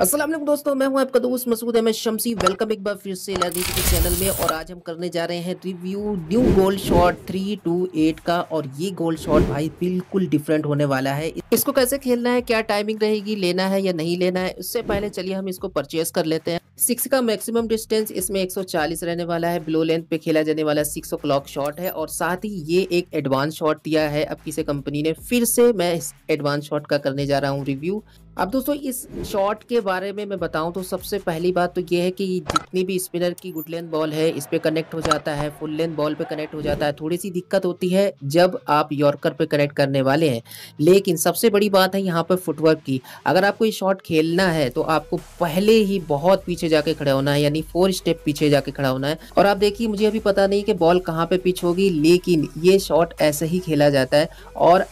असलम दोस्तों मैं हूं आपका दोस्त मसूद अहमद शमसी वेलकम एक बार फिर से लर्निंग के चैनल में और आज हम करने जा रहे हैं review new gold shot three two eight का और ये गोल्ड शॉट भाई बिल्कुल डिफरेंट होने वाला है इसको कैसे खेलना है क्या टाइमिंग रहेगी लेना है या नहीं लेना है उससे पहले चलिए हम इसको परचेज कर लेते हैं सिक्स का मैक्सिमम डिस्टेंस इसमें 140 रहने वाला है ब्लो लेंथ पे खेला जाने वाला सिक्स ओ क्लॉक शॉट है और साथ ही ये एक एडवांस शॉट दिया है अब किसी कंपनी ने फिर से मैं इस एडवांस शॉट का करने जा रहा हूँ रिव्यू अब दोस्तों इस शॉट के बारे में मैं बताऊं तो सबसे पहली बात तो ये है कि जितनी भी स्पिनर की गुड लेंथ बॉल है इस पर कनेक्ट हो जाता है फुल लेंथ बॉल पे कनेक्ट हो जाता है थोड़ी सी दिक्कत होती है जब आप यॉर्कर पे कनेक्ट करने वाले हैं लेकिन सबसे बड़ी बात है यहाँ पर फुटवर्क की अगर आपको ये शॉट खेलना है तो आपको पहले ही बहुत पीछे पीछे जाके खड़ा होना है यानी फोर स्टेप पीछे जाके खड़ा होना है और आप देखिए मुझे अभी पता नहीं कि बॉल कहाँ पे पिच होगी लेकिन ये शॉट ऐसे ही खेला जाता है और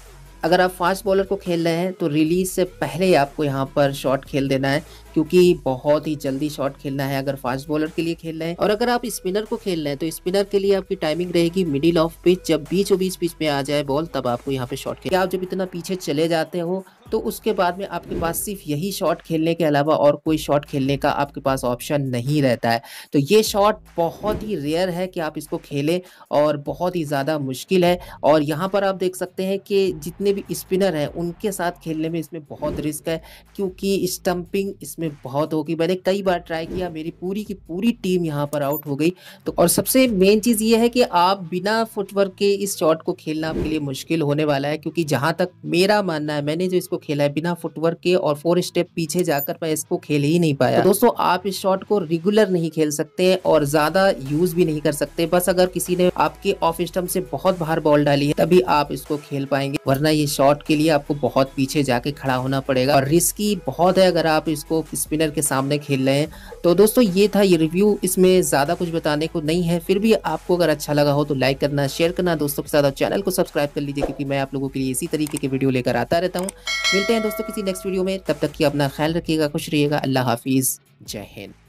अगर आप फास्ट बॉलर को खेल रहे हैं तो रिलीज से पहले ही आपको यहाँ पर शॉट खेल देना है क्योंकि बहुत ही जल्दी शॉट खेलना है अगर फास्ट बॉलर के लिए खेल रहे हैं और अगर आप स्पिनर को खेल रहे हैं तो स्पिनर के लिए आपकी टाइमिंग रहेगी मिडिल ऑफ पिच जब बीचों बीच पिच में आ जाए बॉल तब आपको यहाँ पे शॉट खेल आप जब इतना पीछे चले जाते हो तो उसके बाद में आपके पास सिर्फ यही शॉट खेलने के अलावा और कोई शॉट खेलने का आपके पास ऑप्शन नहीं रहता है तो ये शॉट बहुत ही रेयर है कि आप इसको खेलें और बहुत ही ज़्यादा मुश्किल है और यहाँ पर आप देख सकते हैं कि जितने भी स्पिनर हैं उनके साथ खेलने में इसमें बहुत रिस्क है क्योंकि स्टम्पिंग इसमें बहुत होगी मैंने कई बार ट्राई किया मेरी पूरी की पूरी टीम यहाँ पर आउट हो गई तो और सबसे मेन चीज़ ये है कि आप बिना फुटवर्क के इस शॉट को खेलना आपके लिए मुश्किल होने वाला है क्योंकि जहाँ तक मेरा मानना है मैंने जो इसको खेला है बिना फुटवर्क के और फोर स्टेप पीछे जाकर मैं इसको खेल ही नहीं पाया तो दोस्तों आप इस शॉट को रेगुलर नहीं खेल सकते और ज्यादा यूज भी नहीं कर सकते बस अगर किसी ने आपके ऑफ स्टम से बहुत बाहर बॉल डाली है तभी आप इसको खेल पाएंगे वरना ये शॉट के लिए आपको बहुत पीछे जाके खड़ा होना पड़ेगा और रिस्की बहुत है अगर आप इसको स्पिनर के सामने खेल रहे हैं तो दोस्तों ये था ये रिव्यू इसमें ज्यादा कुछ बताने को नहीं है फिर भी आपको अगर अच्छा लगा हो तो लाइक करना शेयर करना दोस्तों के साथ और चैनल को सब्सक्राइब कर लीजिए क्योंकि मैं आप लोगों के लिए इसी तरीके के वीडियो लेकर आता रहता हूँ मिलते हैं दोस्तों किसी नेक्स्ट वीडियो में तब तक की अपना ख्याल रखिएगा खुश रहिएगा अल्लाह हाफिज़ जय हिंद